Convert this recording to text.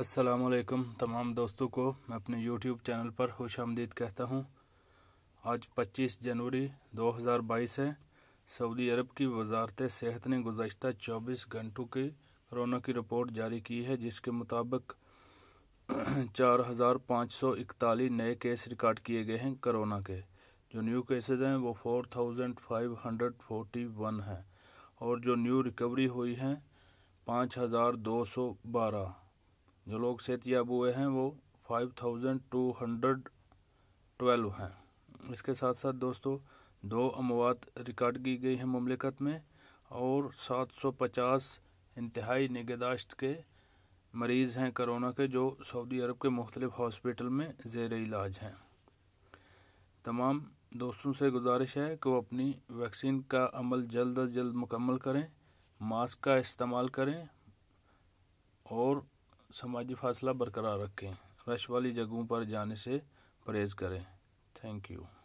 असलकम तमाम दोस्तों को मैं अपने YouTube चैनल पर खुश आमदीद कहता हूँ आज 25 जनवरी 2022 है सऊदी अरब की वजारत सेहत ने गुजशत 24 घंटों की कोरोना की रिपोर्ट जारी की है जिसके मुताबिक चार हज़ार पाँच सौ इकतालीस नए केस रिकॉर्ड किए गए हैं कोरोना के जो न्यू केसेज हैं वो four thousand five hundred forty one हैं और जो न्यू रिकवरी हुई हैं पाँच हज़ार दो सौ बारह जो लोग सेहतियाब हुए हैं वो five thousand two hundred twelve हैं इसके साथ साथ दोस्तों दो अमवात रिकॉर्ड की गई हैं ममलिकत में और सात सौ पचास इंतहाई निगहदाश्त के मरीज़ हैं करोना के जो सऊदी अरब के मुख्तलिफ हॉस्पिटल में जेर इलाज हैं तमाम दोस्तों से गुजारिश है कि वो अपनी वैक्सीन का अमल जल्द अज जल्द मुकम्मल करें मास्क का इस्तेमाल करें और समाजी फासला बरकरार रखें रश वाली जगहों पर जाने से परहेज़ करें थैंक यू